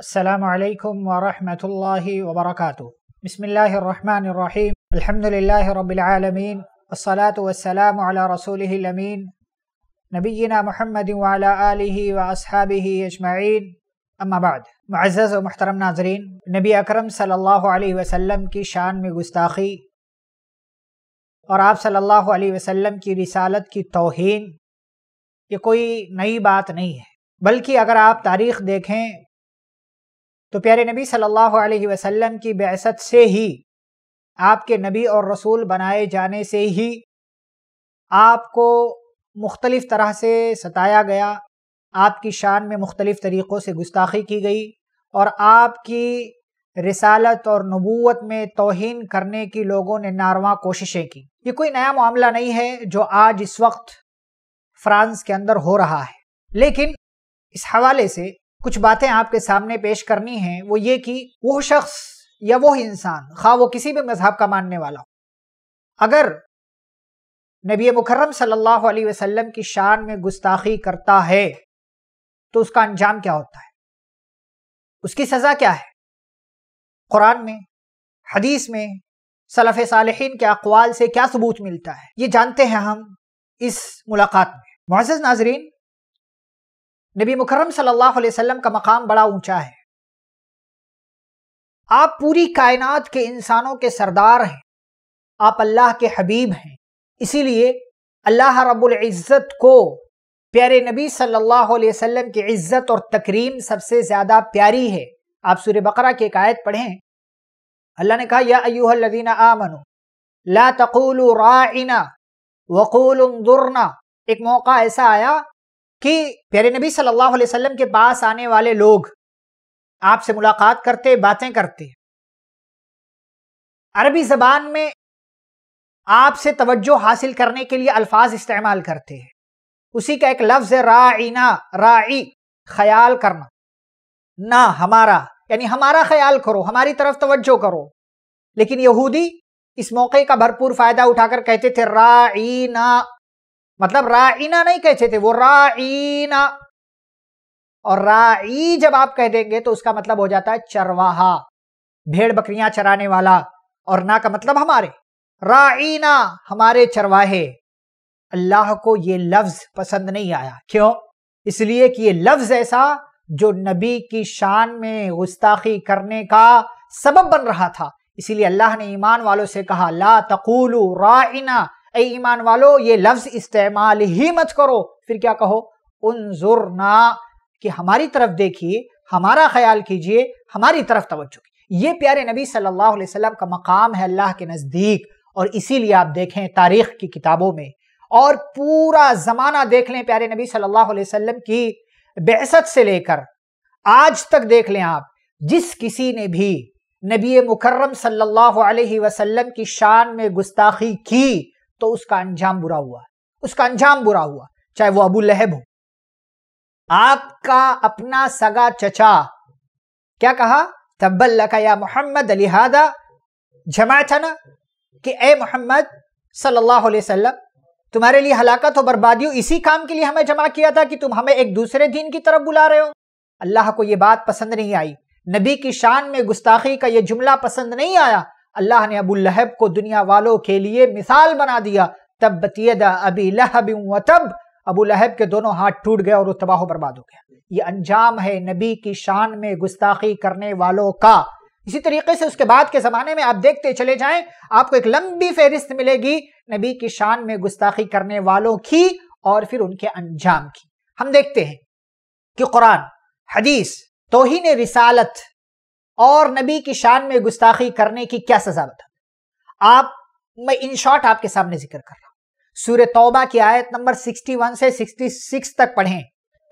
असलकम वरहमल वबरक बसमीम अल्हम्दुलिल्लाह रबालमीन वसलाम रसूलमीन नबीना महमद वसहाबी अजमाइन अम्माबाद मज़ज़ व महतरम नाजरीन नबी अकरम सल्लल्लाहु अलैहि वसल्लम की शान में गुस्ताखी और आप सल्लल्लाहु अलैहि वसल्लम की रिसालत की तोहन ये कोई नई बात नहीं है बल्कि अगर आप तारीख़ देखें तो प्यारे नबी सल्लल्लाहु अलैहि वसल्लम की बेसत से ही आपके नबी और रसूल बनाए जाने से ही आपको मुख्तलिफ़ तरह से सताया गया आपकी शान में मुख्तलिफ़ तरीक़ों से गुस्ताखी की गई और आपकी रिसालत और नबूत में तोहन करने की लोगों ने नारवा कोशिशें की ये कोई नया मामला नहीं है जो आज इस वक्त फ्रांस के अंदर हो रहा है लेकिन इस हवाले से कुछ बातें आपके सामने पेश करनी है वो ये कि वो शख्स या वो इंसान खा वो किसी भी मजहब का मानने वाला हो अगर नबी मुकर्रम सल्लल्लाहु अलैहि वसल्लम की शान में गुस्ताखी करता है तो उसका अंजाम क्या होता है उसकी सज़ा क्या है कुरान में हदीस में सलफ़ सालहीन के अकवाल से क्या सबूत मिलता है ये जानते हैं हम इस मुलाकात में मुआज़ नाजरीन नबी मुकरम सल्लल्लाहु अलैहि वसल्लम का मकाम बड़ा ऊंचा है आप पूरी कायनात के इंसानों के सरदार हैं आप अल्लाह के हबीब हैं इसीलिए अल्लाह रब्बुल इज़्ज़त को प्यारे नबी सल्लल्लाहु अलैहि वसल्लम की इज्जत और तकरीम सबसे ज़्यादा प्यारी है आप सूर्य बकरा की एक आयत पढ़ें अल्लाह ने कहा या अयूहदीना आमनो ला तकूल राइना वकूल दुरना एक मौका ऐसा आया कि प्यारे नबी सल्लल्लाहु अलैहि वसल्लम के पास आने वाले लोग आपसे मुलाकात करते बातें करते अरबी जबान में आपसे तवज्जो हासिल करने के लिए अल्फाज इस्तेमाल करते हैं उसी का एक लफ्ज है राइना राई ख्याल करना ना हमारा यानी हमारा ख्याल करो हमारी तरफ तवज्जो करो लेकिन यहूदी इस मौके का भरपूर फायदा उठाकर कहते थे राइना मतलब राइना नहीं कहते थे वो राइना और राई जब आप कह देंगे तो उसका मतलब हो जाता है चरवाहा भेड़ बकरियां चराने वाला और ना का मतलब हमारे राइना हमारे चरवाहे अल्लाह को ये लफ्ज पसंद नहीं आया क्यों इसलिए कि ये लफ्ज ऐसा जो नबी की शान में गुस्ताखी करने का सबब बन रहा था इसीलिए अल्लाह ने ईमान वालों से कहा ला तकुलू राइना ए ईमान वालो ये लफ्ज इस्तेमाल ही मत करो फिर क्या कहो उनजुरना कि हमारी तरफ देखिए हमारा ख्याल कीजिए हमारी तरफ तवज्जो ये प्यारे नबी सल्लल्लाहु अलैहि वसल्लम का मकाम है अल्लाह के नज़दीक और इसीलिए आप देखें तारीख की किताबों में और पूरा ज़माना देख लें प्यारे नबी सल्लल्लाहु अलैहि वसल्लम की बेसत से लेकर आज तक देख लें आप जिस किसी ने भी नबी मुकर्रम सल्लल्लाहु अलैहि वसल्लम की शान में गुस्ताखी की तो उसका अंजाम बुरा हुआ उसका अंजाम बुरा हुआ चाहे वो अबू लहब हो आपका अपना सगा चचा क्या कहा तब्बल लका या मोहम्मद लिहादा जमा था ना कि ए मोहम्मद सल्लल्लाहु अलैहि वसल्म तुम्हारे लिए हलाकत और बर्बादियों इसी काम के लिए हमें जमा किया था कि तुम हमें एक दूसरे दिन की तरफ बुला रहे हो अल्लाह को यह बात पसंद नहीं आई नबी की शान में गुस्ताखी का यह जुमला पसंद नहीं आया अल्लाह ने अबू लहब को दुनिया वालों के लिए मिसाल बना दिया तब बतियदा अबी लहब तब अबू लहब के दोनों हाथ टूट गए और वो तबाह बर्बाद हो गया ये अंजाम है नबी की शान में गुस्ताखी करने वालों का इसी तरीके से उसके बाद के ज़माने में आप देखते चले जाएं आपको एक लंबी फहरिस्त मिलेगी नबी की शान में गुस्ताखी करने वालों की और फिर उनके अंजाम की हम देखते हैं कि कुरान हदीस तोहिन रिसालत और नबी की शान में गुस्ताखी करने की क्या सजा बता आप मैं इन शॉर्ट आपके सामने जिक्र कर रहा हूं सूर्य तोबा की आयत नंबर 61 से 66 तक पढ़ें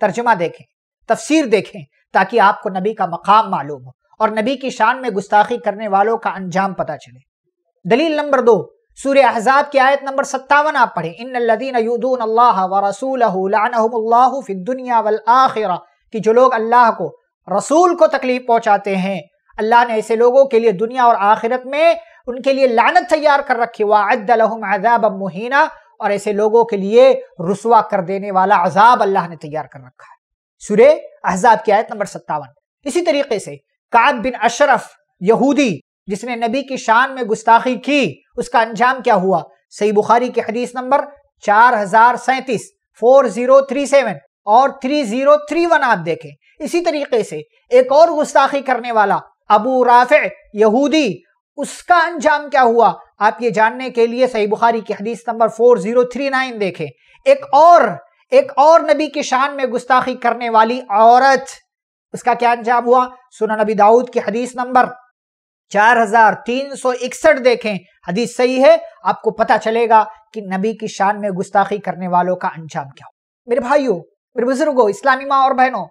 तर्जुमा देखें तफसीर देखें ताकि आपको नबी का मकाम मालूम हो और नबी की शान में गुस्ताखी करने वालों का अंजाम पता चले दलील नंबर दो सूर्य अहजाब की आयत नंबर सत्तावन आप पढ़ें इन लदीन व रसूल की जो लोग अल्लाह को रसूल को तकलीफ पहुंचाते हैं अल्लाह ने ऐसे लोगों के लिए दुनिया और आखिरत में उनके लिए लानत तैयार कर रखी वादम अजाब मुहिना और ऐसे लोगों के लिए रसुआ कर देने वाला अजाब अल्लाह ने तैयार कर रखा है सुरे अजाब की आयत नंबर सत्तावन इसी तरीके से काब बिन अशरफ यहूदी जिसने नबी की शान में गुस्ताखी की उसका अंजाम क्या हुआ सही बुखारी की हदीस नंबर चार हजार सैंतीस फोर जीरो थ्री सेवन और थ्री जीरो थ्री वन आप देखें इसी तरीके से एक और गुस्ताखी करने वाला अबू राफे यहूदी उसका अंजाम क्या हुआ आप ये जानने के लिए सही बुखारी की हदीस नंबर 4039 देखें एक और एक और नबी की शान में गुस्ताखी करने वाली औरत उसका क्या अंजाम हुआ सुना नबी दाऊद की हदीस नंबर 4361 देखें हदीस सही है आपको पता चलेगा कि नबी की शान में गुस्ताखी करने वालों का अंजाम क्या हो मेरे भाइयों मेरे बुजुर्गो इस्लामी माँ और बहनों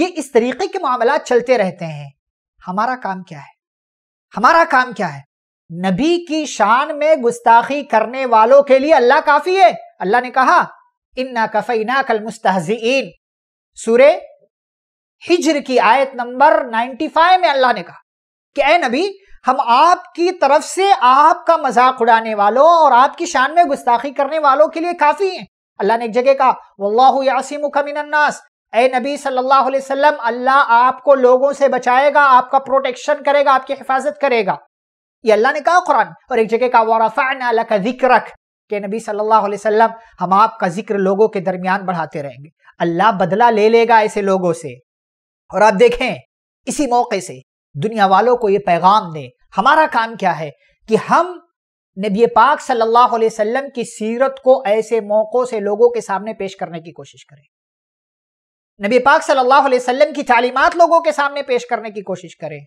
ये इस तरीके के मामला चलते रहते हैं हमारा काम क्या है हमारा काम क्या है नबी की शान में गुस्ताखी करने वालों के लिए अल्लाह काफी है अल्लाह ने कहा इन्ना कफीना कल मुस्तहजीन सूर्य हिजर की आयत नंबर 95 में अल्लाह ने कहा कि ए नबी हम आपकी तरफ से आपका मजाक उड़ाने वालों और आपकी शान में गुस्ताखी करने वालों के लिए काफी हैं अल्लाह ने एक जगह कहा वल्लाहु यासिमुका मिनन्नास ए नबी सल्लल्लाहु अलैहि वसल्लम अल्लाह आपको लोगों से बचाएगा आपका प्रोटेक्शन करेगा आपकी हिफाजत करेगा ये अल्लाह ने कहा कुरान और एक जगह का वारफा का का रख के नबी सल्लल्लाहु अलैहि वसल्लम हम आपका जिक्र लोगों के दरमियान बढ़ाते रहेंगे अल्लाह बदला ले लेगा ऐसे लोगों से और आप देखें इसी मौके से दुनिया वालों को ये पैगाम दें हमारा काम क्या है कि हम नबी पाक सल्लल्लाहु अलैहि वसल्लम की सीरत को ऐसे मौक़ों से लोगों के सामने पेश करने की कोशिश करें नबी पाक सल्लल्लाहु अलैहि वसल्लम की तालीमत लोगों के सामने पेश करने की कोशिश करें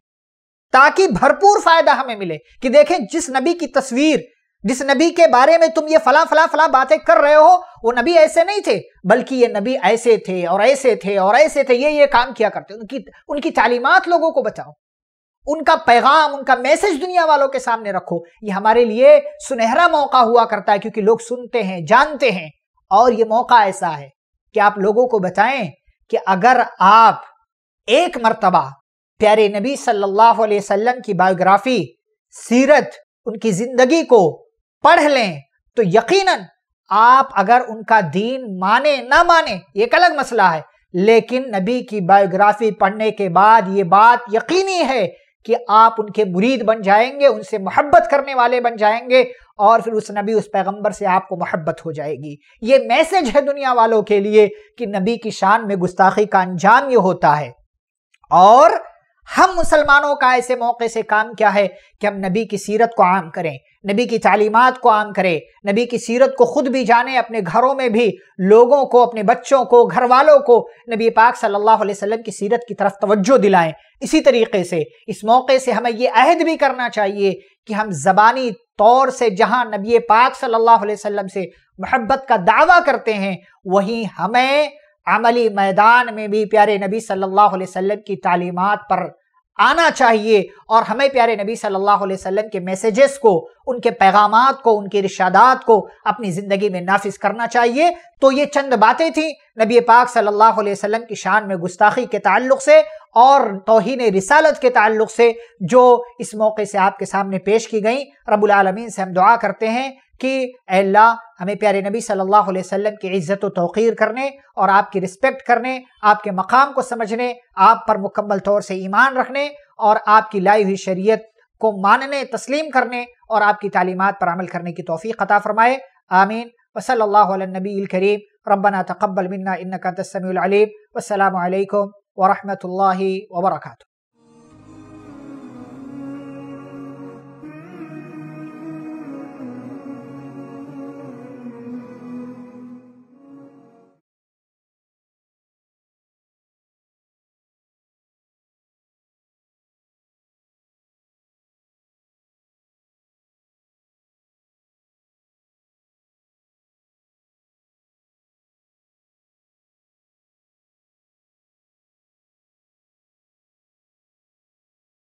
ताकि भरपूर फायदा हमें मिले कि देखें जिस नबी की तस्वीर जिस नबी के बारे में तुम ये फला फला फला बातें कर रहे हो वो नबी ऐसे नहीं थे बल्कि ये नबी ऐसे थे और ऐसे थे और ऐसे थे ये ये काम किया करते उनकी उनकी तालीमत लोगों को बचाओ उनका पैगाम उनका मैसेज दुनिया वालों के सामने रखो ये हमारे लिए सुनहरा मौका हुआ करता है क्योंकि लोग सुनते हैं जानते हैं और ये मौका ऐसा है कि आप लोगों को बताएं कि अगर आप एक मरतबा प्यारे नबी सल्लल्लाहु अलैहि वसल्लम की बायोग्राफी सीरत उनकी ज़िंदगी को पढ़ लें तो यकीनन आप अगर उनका दीन माने ना माने ये एक अलग मसला है लेकिन नबी की बायोग्राफी पढ़ने के बाद ये बात यकीनी है कि आप उनके मुरीद बन जाएंगे उनसे मोहब्बत करने वाले बन जाएंगे और फिर उस नबी उस पैगंबर से आपको मोहब्बत हो जाएगी ये मैसेज है दुनिया वालों के लिए कि नबी की शान में गुस्ताखी का अंजाम ये होता है और हम मुसलमानों का ऐसे मौके से काम क्या है कि हम नबी की सीरत को आम करें नबी की तालीमत को आम करें नबी की सीरत को खुद भी जाने अपने घरों में भी लोगों को अपने बच्चों को घर वालों को नबी पाक सल्लल्लाहु अलैहि वसल्लम की सीरत की तरफ तवज्जो दिलाएं इसी तरीके से इस मौके से हमें ये अहद भी करना चाहिए कि हम ज़बानी तौर से जहाँ नबी पाक सल्लल्लाहु अलैहि वसल्लम से मोहब्बत का दावा करते हैं वहीं हमें अमली मैदान में भी प्यारे नबी सल्लल्लाहु अलैहि वसल्लम की तालीमत पर आना चाहिए और हमें प्यारे नबी सल्लल्लाहु अलैहि वसल्लम के मैसेजेस को उनके पैगाम को उनके रिशादात को अपनी ज़िंदगी में नाफिज करना चाहिए तो ये चंद बातें थी नबी पाक सल्लल्लाहु अलैहि वसल्लम की शान में गुस्ताखी के ताल्लुक से और तोहन रिसालत के ताल्लुक से जो इस मौके से आपके सामने पेश की गई रबालमीन से हम दुआ करते हैं कि अल्लाह हमें प्यारे नबी सल्लल्लाहु अलैहि वसल्लम की इज़्ज़त तोक़ीर करने और आपकी रिस्पेक्ट करने आपके मकाम को समझने आप पर मुकम्मल तौर से ईमान रखने और आपकी लाई हुई शरीयत को मानने तस्लीम करने और आपकी तालीमत पर अमल करने की तोफ़ी ख़ता फ़रमाए आमीन वसल्ला नबी करीम रबना तकबल मन्ना इनका तस्मी वसलम वरहमल वर्का